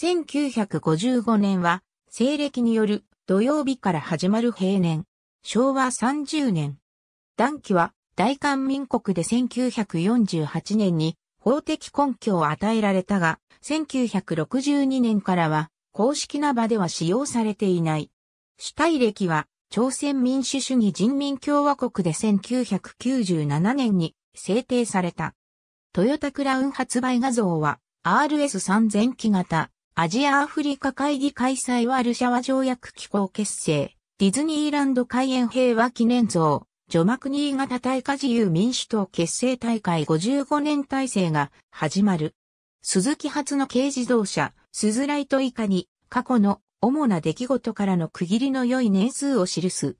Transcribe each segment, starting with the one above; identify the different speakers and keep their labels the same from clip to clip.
Speaker 1: 1955年は、西暦による土曜日から始まる平年、昭和30年。暖気は大韓民国で1948年に法的根拠を与えられたが、1962年からは公式な場では使用されていない。主体歴は朝鮮民主主義人民共和国で1997年に制定された。トヨタクラウン発売画像は RS3000 機型アジアアフリカ会議開催ワルシャワ条約機構結成、ディズニーランド開園平和記念像、除幕新潟大化自由民主党結成大会55年体制が始まる。鈴木初の軽自動車、スズライト以下に過去の主な出来事からの区切りの良い年数を記す。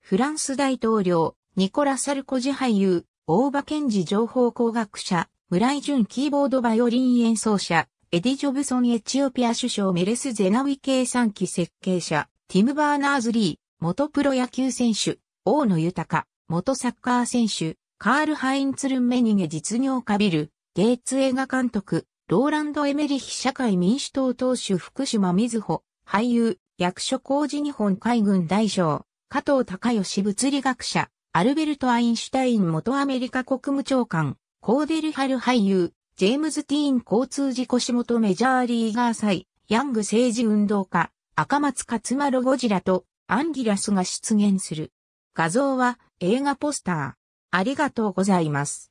Speaker 1: フランス大統領、ニコラ・サルコジ俳優、大場健治情報工学者、村井淳キーボードバイオリン演奏者、エディ・ジョブソンエチオピア首相メレス・ゼナウィ計算機設計者、ティム・バーナーズ・リー、元プロ野球選手、大野豊、元サッカー選手、カール・ハインツルン・メニゲ実業家ビル、ゲイツ映画監督、ローランド・エメリヒ社会民主党党首福島瑞穂、俳優、役所工事日本海軍大将、加藤隆義物理学者、アルベルト・アインシュタイン元アメリカ国務長官、コーデル・ハル俳優、ジェームズ・ティーン交通事故仕事メジャーリーガー祭、ヤング政治運動家、赤松勝丸ゴジラとアンギラスが出現する。画像は映画ポスター。ありが
Speaker 2: とうございます。